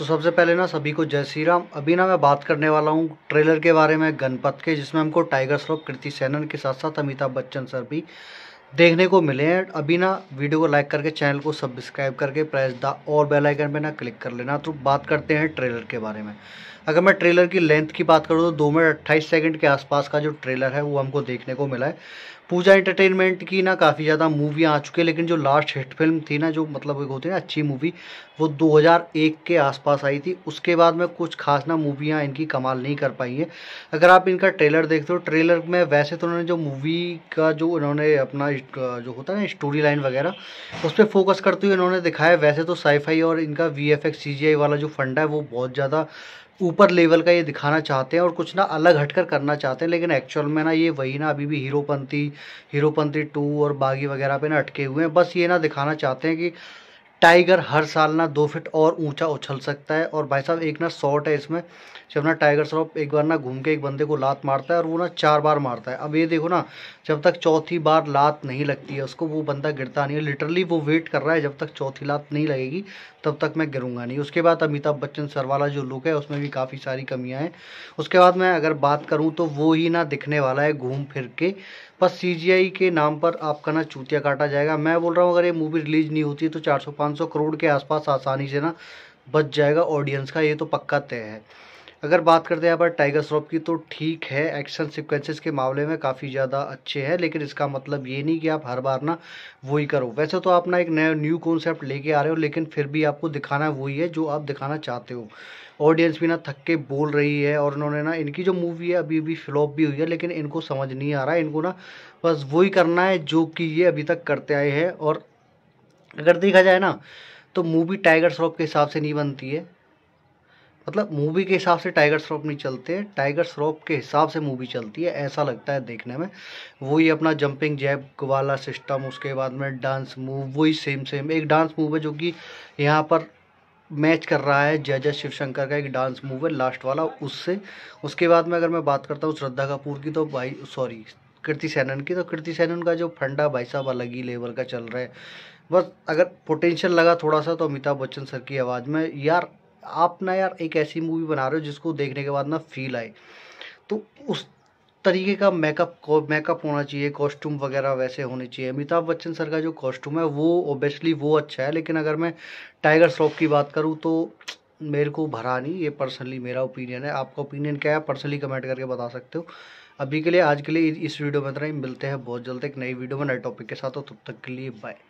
तो सबसे पहले ना सभी को जय श्री राम अभी ना मैं बात करने वाला हूँ ट्रेलर के बारे में गणपत के जिसमें हमको टाइगर श्रॉफ कृति सेनन के साथ साथ अमिताभ बच्चन सर भी देखने को मिले हैं अभी ना वीडियो को लाइक करके चैनल को सब्सक्राइब करके प्रेस द और बेल आइकन पे ना क्लिक कर लेना तो बात करते हैं ट्रेलर के बारे में अगर मैं ट्रेलर की लेंथ की बात करूँ तो दो मिनट अट्ठाईस सेकेंड के आसपास का जो ट्रेलर है वो हमको देखने को मिला है पूजा एंटरटेनमेंट की ना काफ़ी ज़्यादा मूवियाँ आ चुकी है लेकिन जो लास्ट हिट फिल्म थी ना जो मतलब एक होती है ना अच्छी मूवी वो 2001 के आसपास आई थी उसके बाद में कुछ खास ना मूवियाँ इनकी कमाल नहीं कर पाई हैं अगर आप इनका ट्रेलर देखते हो ट्रेलर में वैसे तो उन्होंने जो मूवी का जो उन्होंने अपना जो होता है ना स्टोरी लाइन वगैरह उस पर फोकस करते हुए इन्होंने दिखाया वैसे तो साईफाई और इनका वी एफ वाला जो फंडा है वो बहुत ज़्यादा ऊपर लेवल का ये दिखाना चाहते हैं और कुछ ना अलग हटकर करना चाहते हैं लेकिन एक्चुअल में ना ये वही ना अभी भी हीरोपंथी हीरोपंथी टू और बागी वगैरह पे ना अटके हुए हैं बस ये ना दिखाना चाहते हैं कि टाइगर हर साल ना दो फिट और ऊंचा उछल सकता है और भाई साहब एक ना शॉट है इसमें जब ना टाइगर श्रॉफ एक बार ना घूम के एक बंदे को लात मारता है और वो ना चार बार मारता है अब ये देखो ना जब तक चौथी बार लात नहीं लगती है उसको वो बंदा गिरता नहीं है लिटरली वो वेट कर रहा है जब तक चौथी लात नहीं लगेगी तब तक मैं गिरूंगा नहीं उसके बाद अमिताभ बच्चन सर वाला जो लुक है उसमें भी काफ़ी सारी कमियाँ हैं उसके बाद मैं अगर बात करूँ तो वो ही ना दिखने वाला है घूम फिर के बस सी के नाम पर आपका ना चूतिया काटा जाएगा मैं बोल रहा हूँ अगर ये मूवी रिलीज़ नहीं होती तो चार 500 करोड़ के आसपास आसानी से ना बच जाएगा ऑडियंस का ये तो पक्का तय है अगर बात करते हैं यहाँ पर टाइगर श्रॉफ की तो ठीक है एक्शन सिक्वेंसेस के मामले में काफ़ी ज़्यादा अच्छे हैं लेकिन इसका मतलब ये नहीं कि आप हर बार ना वही करो वैसे तो आप ना एक नया न्यू कॉन्सेप्ट लेके आ रहे हो लेकिन फिर भी आपको दिखाना वही है जो आप दिखाना चाहते हो ऑडियंस भी ना थक के बोल रही है और उन्होंने ना इनकी जो मूवी है अभी अभी फ्लॉप भी हुई है लेकिन इनको समझ नहीं आ रहा है इनको ना बस वही करना है जो कि ये अभी तक करते आए हैं और अगर देखा जाए ना तो मूवी टाइगर श्रॉफ के हिसाब से नहीं बनती है मतलब मूवी के हिसाब से टाइगर श्रॉफ नहीं चलते टाइगर श्रॉफ के हिसाब से मूवी चलती है ऐसा लगता है देखने में वही अपना जंपिंग जैब वाला सिस्टम उसके बाद में डांस मूव वही सेम सेम एक डांस मूव है जो कि यहाँ पर मैच कर रहा है जय जय शिव शंकर का एक डांस मूव है लास्ट वाला उससे उसके बाद में अगर मैं बात करता हूँ श्रद्धा कपूर की तो भाई सॉरी कृति सैनन की तो कृति सैनन का जो फंडा भाई साहब अलग ही लेवल का चल रहा है बस अगर पोटेंशियल लगा थोड़ा सा तो अमिताभ बच्चन सर की आवाज़ में यार आप ना यार एक ऐसी मूवी बना रहे हो जिसको देखने के बाद ना फील आए तो उस तरीके का मेकअप मेकअप होना चाहिए कॉस्ट्यूम वगैरह वैसे होने चाहिए अमिताभ बच्चन सर का जो कॉस्ट्यूम है वो ओबियसली वो अच्छा है लेकिन अगर मैं टाइगर श्रॉफ की बात करूँ तो मेरे को भरा नहीं ये पर्सनली मेरा ओपिनियन है आपका ओपिनियन क्या है पर्सनली कमेंट करके बता सकते हो अभी के लिए आज के लिए इस वीडियो में इतना ही मिलते हैं बहुत जल्द एक नई वीडियो में नए टॉपिक के साथ हो तब तक के लिए बाय